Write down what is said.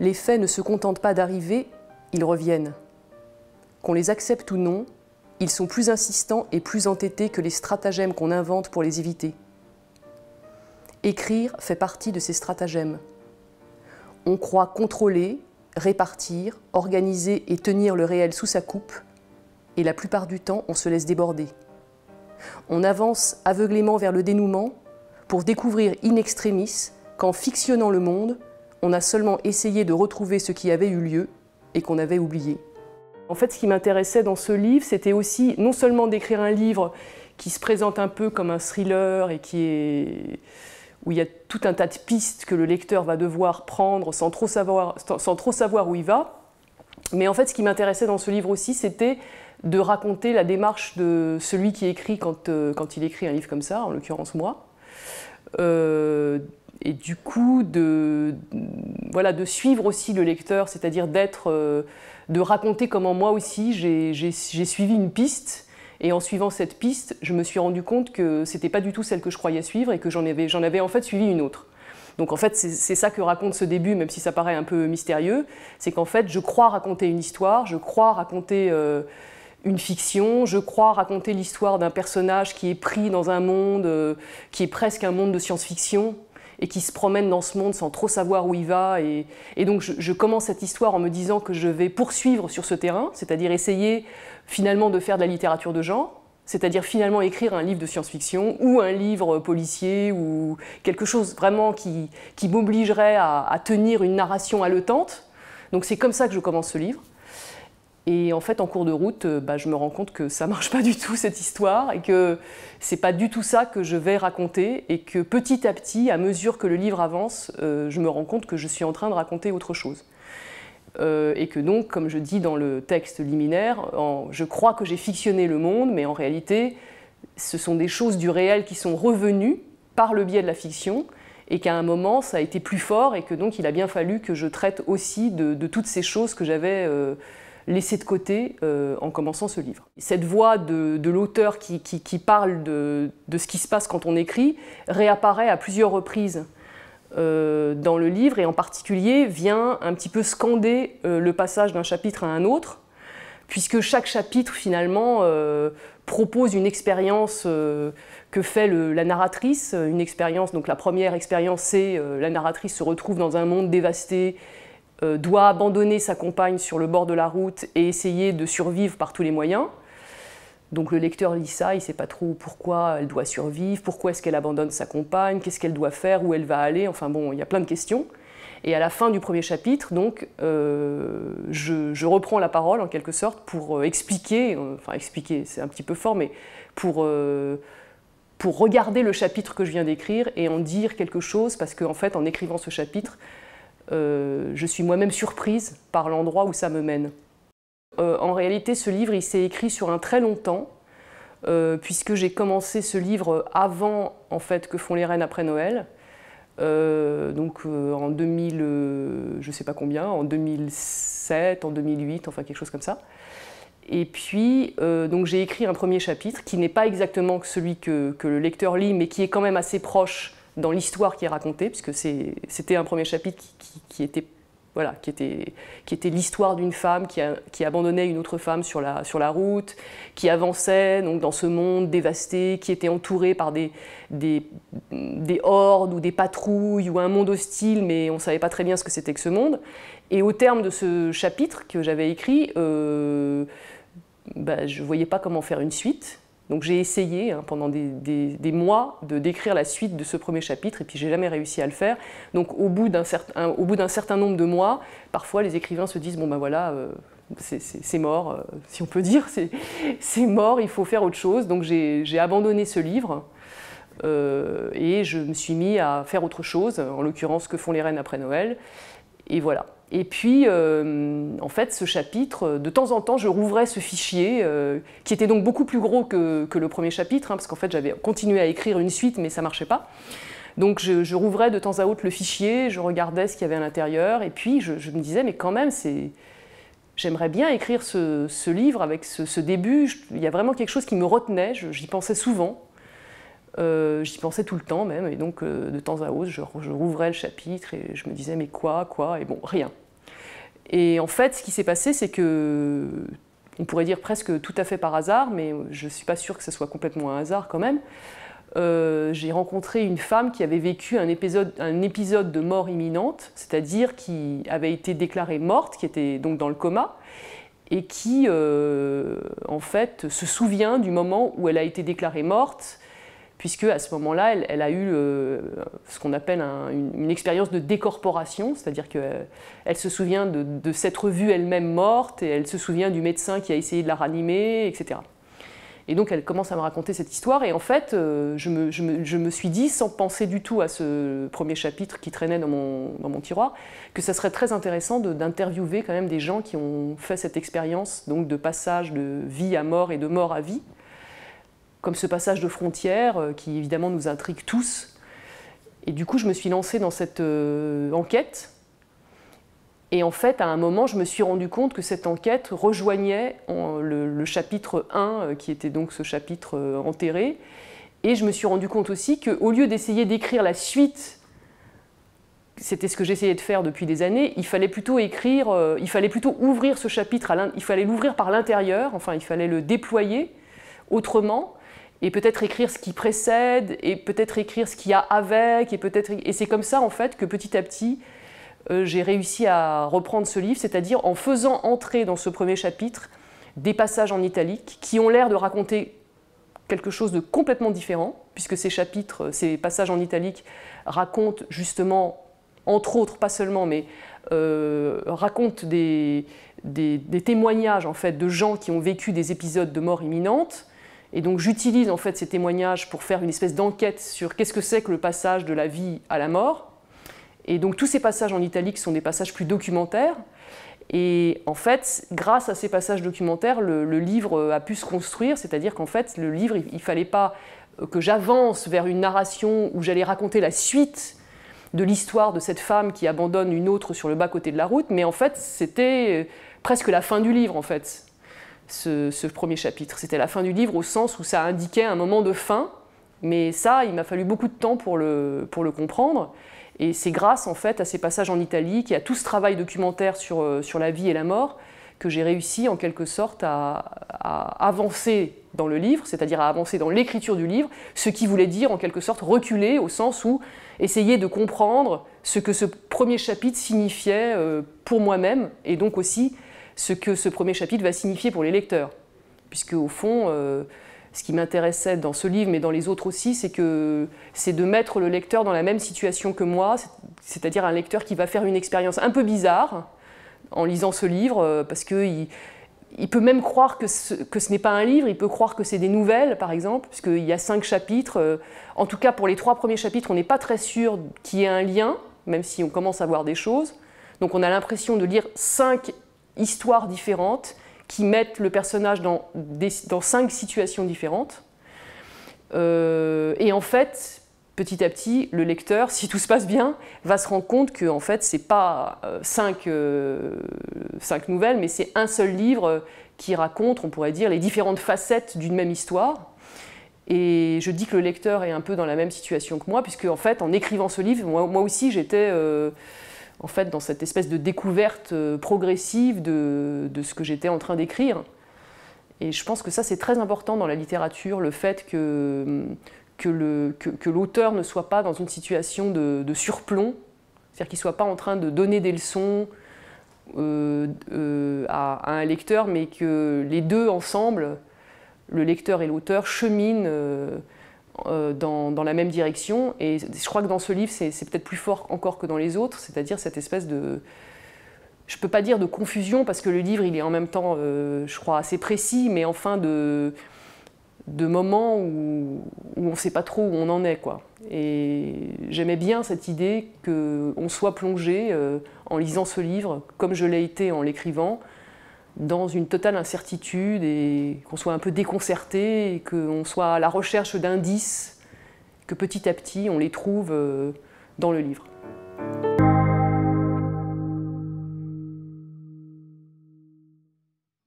les faits ne se contentent pas d'arriver, ils reviennent. Qu'on les accepte ou non, ils sont plus insistants et plus entêtés que les stratagèmes qu'on invente pour les éviter. Écrire fait partie de ces stratagèmes. On croit contrôler, répartir, organiser et tenir le réel sous sa coupe, et la plupart du temps, on se laisse déborder. On avance aveuglément vers le dénouement pour découvrir in extremis qu'en fictionnant le monde, on a seulement essayé de retrouver ce qui avait eu lieu et qu'on avait oublié. En fait, ce qui m'intéressait dans ce livre, c'était aussi non seulement d'écrire un livre qui se présente un peu comme un thriller et qui est où il y a tout un tas de pistes que le lecteur va devoir prendre sans trop savoir, sans trop savoir où il va. Mais en fait, ce qui m'intéressait dans ce livre aussi, c'était de raconter la démarche de celui qui écrit quand, euh, quand il écrit un livre comme ça, en l'occurrence moi. Euh, et du coup de, voilà, de suivre aussi le lecteur, c'est-à-dire d'être, euh, de raconter comment moi aussi j'ai suivi une piste. Et en suivant cette piste, je me suis rendu compte que c'était pas du tout celle que je croyais suivre et que j'en avais, avais en fait suivi une autre. Donc en fait, c'est ça que raconte ce début, même si ça paraît un peu mystérieux, c'est qu'en fait, je crois raconter une histoire, je crois raconter euh, une fiction, je crois raconter l'histoire d'un personnage qui est pris dans un monde euh, qui est presque un monde de science-fiction, et qui se promène dans ce monde sans trop savoir où il va. Et, donc je, commence cette histoire en me disant que je vais poursuivre sur ce terrain, c'est-à-dire essayer finalement de faire de la littérature de genre, c'est-à-dire finalement écrire un livre de science-fiction ou un livre policier ou quelque chose vraiment qui, m'obligerait à, à tenir une narration haletante. Donc c'est comme ça que je commence ce livre. Et en fait, en cours de route, euh, bah, je me rends compte que ça marche pas du tout cette histoire et que c'est pas du tout ça que je vais raconter et que petit à petit, à mesure que le livre avance, euh, je me rends compte que je suis en train de raconter autre chose. Euh, et que donc, comme je dis dans le texte liminaire, je crois que j'ai fictionné le monde, mais en réalité, ce sont des choses du réel qui sont revenues par le biais de la fiction et qu'à un moment ça a été plus fort et que donc il a bien fallu que je traite aussi de, toutes ces choses que j'avais laissé de côté euh, en commençant ce livre. Cette voix de, l'auteur qui, parle de, ce qui se passe quand on écrit réapparaît à plusieurs reprises euh, dans le livre et en particulier vient un petit peu scander euh, le passage d'un chapitre à un autre, puisque chaque chapitre finalement propose une expérience que fait la narratrice. Une expérience, donc la première expérience, c'est la narratrice se retrouve dans un monde dévasté euh, doit abandonner sa compagne sur le bord de la route et essayer de survivre par tous les moyens. Donc le lecteur lit ça, il ne sait pas trop pourquoi elle doit survivre, pourquoi est-ce qu'elle abandonne sa compagne, qu'est-ce qu'elle doit faire, où elle va aller, enfin bon, il y a plein de questions. Et à la fin du premier chapitre, donc, euh, je, reprends la parole en quelque sorte pour euh, expliquer, enfin expliquer, c'est un petit peu fort, mais pour, regarder le chapitre que je viens d'écrire et en dire quelque chose, parce qu'en fait, en écrivant ce chapitre, euh, je suis moi-même surprise par l'endroit où ça me mène. Euh, en réalité, ce livre, il s'est écrit sur un très long temps, euh, puisque j'ai commencé ce livre avant, en fait, que font les reines après Noël. donc en 2000, je sais pas combien, en 2007, en 2008, enfin quelque chose comme ça. Et puis, donc j'ai écrit un premier chapitre qui n'est pas exactement celui que, le lecteur lit, mais qui est quand même assez proche dans l'histoire qui est racontée, puisque c'était un premier chapitre qui, était voilà, qui était, qui était l'histoire d'une femme qui, abandonnait une autre femme sur la, sur la route, qui avançait donc dans ce monde dévasté, qui était entourée par des, des, hordes ou des patrouilles ou un monde hostile, mais on ne savait pas très bien ce que c'était que ce monde. Et au terme de ce chapitre que j'avais écrit, euh, bah, je ne voyais pas comment faire une suite. Donc j'ai essayé hein, pendant des, mois de décrire la suite de ce premier chapitre et puis j'ai jamais réussi à le faire. Donc au bout d'un certain, nombre de mois, parfois les écrivains se disent bon ben voilà. Euh, c'est mort, euh, si on peut dire, c'est mort, il faut faire autre chose. Donc j'ai abandonné ce livre euh, et je me suis mis à faire autre chose, en l'occurrence que font les reines après Noël. Et voilà. Et puis, euh, en fait, ce chapitre, euh, de temps en temps, je rouvrais ce fichier, euh, qui était donc beaucoup plus gros que, le premier chapitre, hein, parce qu'en fait, j'avais continué à écrire une suite, mais ça marchait pas. Donc, je, rouvrais de temps à autre le fichier, je regardais ce qu'il y avait à l'intérieur, et puis je, me disais, mais quand même, c'est... J'aimerais bien écrire ce, livre avec ce, début. il y a vraiment quelque chose qui me retenait. J'y pensais souvent. J'y pensais tout le temps même, et donc de temps à autre, je, je, rouvrais le chapitre et je me disais mais quoi, quoi, et bon, rien. Et en fait, ce qui s'est passé, c'est que, on pourrait dire presque tout à fait par hasard, mais je ne suis pas sûre que ce soit complètement un hasard quand même, euh, j'ai rencontré une femme qui avait vécu un épisode, un épisode de mort imminente, c'est-à-dire qui avait été déclarée morte, qui était donc dans le coma, et qui, euh, en fait, se souvient du moment où elle a été déclarée morte, puisque à ce moment-là, elle, a eu euh, ce qu'on appelle une, expérience de décorporation, c'est-à-dire qu'elle euh, se souvient de, s'être vue elle-même morte, et elle se souvient du médecin qui a essayé de la ranimer, etc. Et donc elle commence à me raconter cette histoire, et en fait, euh, je, me, suis dit, sans penser du tout à ce premier chapitre qui traînait dans mon, dans mon tiroir, que ça serait très intéressant d'interviewer quand même des gens qui ont fait cette expérience, donc de passage de vie à mort et de mort à vie, comme ce passage de frontière euh, qui évidemment nous intrigue tous. Et du coup, je me suis lancée dans cette euh, enquête. Et en fait, à un moment, je me suis rendu compte que cette enquête rejoignait le, chapitre 1, euh, qui était donc ce chapitre enterré. Et je me suis rendu compte aussi qu'au lieu d'essayer d'écrire la suite, c'était ce que j'essayais de faire depuis des années, il fallait plutôt écrire, il fallait plutôt ouvrir ce chapitre, à il fallait l'ouvrir par l'intérieur, enfin, il fallait le déployer autrement et peut-être écrire ce qui précède, et peut-être écrire ce qu'il y a avec, et peut-être et c'est comme ça en fait que petit à petit euh, j'ai réussi à reprendre ce livre, c'est-à-dire en faisant entrer dans ce premier chapitre des passages en italique qui ont l'air de raconter quelque chose de complètement différent, puisque ces chapitres, ces passages en italique racontent justement, entre autres, pas seulement, mais euh, racontent des, des témoignages en fait de gens qui ont vécu des épisodes de mort imminente et donc j'utilise en fait ces témoignages pour faire une espèce d'enquête sur qu'est-ce que c'est que le passage de la vie à la mort. Et donc tous ces passages en italique sont des passages plus documentaires. Et en fait, grâce à ces passages documentaires, le, livre euh, a pu se construire, c'est-à-dire qu'en fait, le livre, il ne fallait pas euh, que j'avance vers une narration où j'allais raconter la suite de l'histoire de cette femme qui abandonne une autre sur le bas-côté de la route, mais en fait, c'était euh, presque la fin du livre, en fait ce, premier chapitre. C'était la fin du livre au sens où ça indiquait un moment de fin, mais ça, il m'a fallu beaucoup de temps pour le, comprendre. Et c'est grâce en fait à ces passages en Italie, qui à tout ce travail documentaire euh, sur, la vie et la mort, que j'ai réussi en quelque sorte à, à avancer dans le livre, c'est-à-dire à avancer dans l'écriture du livre, ce qui voulait dire en quelque sorte reculer au sens où essayer de comprendre ce que ce premier chapitre signifiait euh, pour moi-même et donc aussi ce que ce premier chapitre va signifier pour les lecteurs. Puisque au fond, euh, ce qui m'intéressait dans ce livre, mais dans les autres aussi, c'est que c'est de mettre le lecteur dans la même situation que moi, c'est-à-dire un lecteur qui va faire une expérience un peu bizarre en lisant ce livre, euh, parce qu'il il peut même croire que ce, que ce n'est pas un livre, il peut croire que c'est des nouvelles, par exemple, puisqu'il y a cinq chapitres. Euh, en tout cas, pour les trois premiers chapitres, on n'est pas très sûr qu'il y ait un lien, même si on commence à voir des choses. Donc on a l'impression de lire cinq histoires différentes qui mettent le personnage dans, cinq situations différentes. Euh, et en fait, petit à petit, le lecteur, si tout se passe bien, va se rendre compte que en fait, c'est pas euh, cinq, euh, cinq nouvelles, mais c'est un seul livre qui raconte, on pourrait dire, les différentes facettes d'une même histoire. Et je dis que le lecteur est un peu dans la même situation que moi, puisque en fait, en écrivant ce livre, moi, moi aussi, j'étais en fait, dans cette espèce de découverte euh, progressive de, ce que j'étais en train d'écrire. Et je pense que ça, c'est très important dans la littérature, le fait que, que l'auteur ne soit pas dans une situation de, surplomb, c'est-à-dire qu'il ne soit pas en train de donner des leçons euh, euh, à, un lecteur, mais que les deux ensemble, le lecteur et l'auteur, cheminent. Euh, dans, la même direction. Et je crois que dans ce livre, c'est peut-être plus fort encore que dans les autres, c'est-à-dire cette espèce de, je ne peux pas dire de confusion, parce que le livre, il est en même temps, euh, je crois, assez précis, mais enfin de, de moments où, on ne sait pas trop où on en est. Quoi. Et j'aimais bien cette idée qu'on soit plongé euh, en lisant ce livre, comme je l'ai été en l'écrivant, dans une totale incertitude et qu'on soit un peu déconcerté et qu'on soit à la recherche d'indices que petit à petit on les trouve euh, dans le livre.